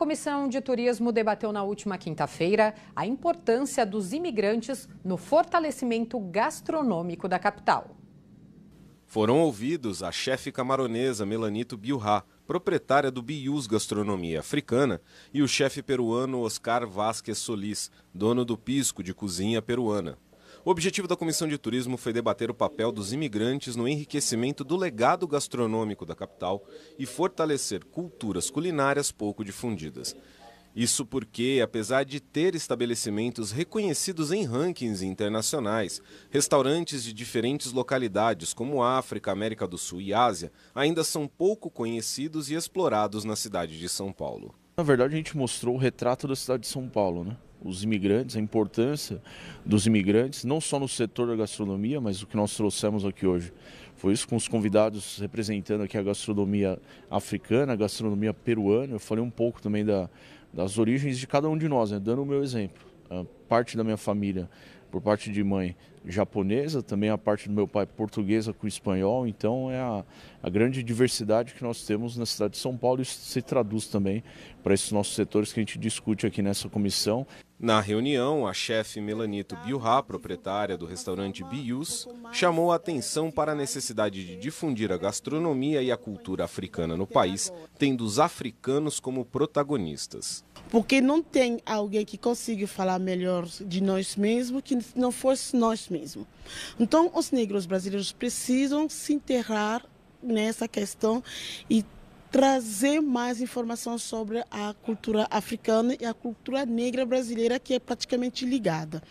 Comissão de Turismo debateu na última quinta-feira a importância dos imigrantes no fortalecimento gastronômico da capital. Foram ouvidos a chefe camaronesa Melanito Bilhá, proprietária do Bius Gastronomia Africana, e o chefe peruano Oscar Vasquez Solis, dono do Pisco de Cozinha Peruana. O objetivo da Comissão de Turismo foi debater o papel dos imigrantes no enriquecimento do legado gastronômico da capital e fortalecer culturas culinárias pouco difundidas. Isso porque, apesar de ter estabelecimentos reconhecidos em rankings internacionais, restaurantes de diferentes localidades, como África, América do Sul e Ásia, ainda são pouco conhecidos e explorados na cidade de São Paulo. Na verdade, a gente mostrou o retrato da cidade de São Paulo, né? os imigrantes, a importância dos imigrantes, não só no setor da gastronomia, mas o que nós trouxemos aqui hoje. Foi isso com os convidados representando aqui a gastronomia africana, a gastronomia peruana. Eu falei um pouco também da, das origens de cada um de nós, né? dando o meu exemplo. A parte da minha família, por parte de mãe japonesa, também a parte do meu pai portuguesa com espanhol. Então é a, a grande diversidade que nós temos na cidade de São Paulo. Isso se traduz também para esses nossos setores que a gente discute aqui nessa comissão. Na reunião, a chefe Melanito Bilha, proprietária do restaurante Bius, chamou a atenção para a necessidade de difundir a gastronomia e a cultura africana no país, tendo os africanos como protagonistas. Porque não tem alguém que consiga falar melhor de nós mesmos que não fosse nós mesmos. Então, os negros brasileiros precisam se enterrar nessa questão e trazer mais informação sobre a cultura africana e a cultura negra brasileira que é praticamente ligada.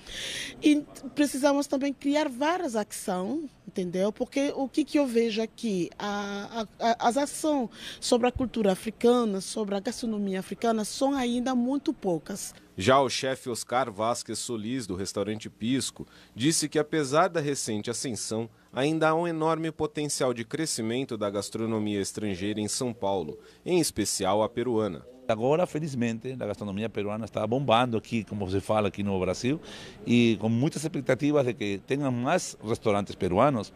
E precisamos também criar várias ações, entendeu? Porque o que, que eu vejo aqui, a, a, as ações sobre a cultura africana, sobre a gastronomia africana, são ainda muito poucas. Já o chefe Oscar Vasquez Solis, do restaurante Pisco, disse que apesar da recente ascensão, ainda há um enorme potencial de crescimento da gastronomia estrangeira em São Paulo, em especial a peruana. Agora, felizmente, a gastronomia peruana está bombando aqui, como se fala aqui no Brasil, e com muitas expectativas de que tenham mais restaurantes peruanos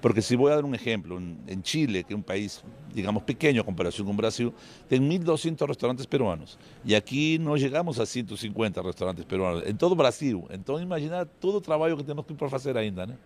Porque si voy a dar un ejemplo, en, Chile, que es un país, digamos, pequeño en comparación con Brasil, tienen 1.200 restaurantes peruanos. Y aquí no llegamos a 150 restaurantes peruanos, en todo Brasil. Entonces, imagina todo el trabajo que tenemos que hacer ainda, ¿no?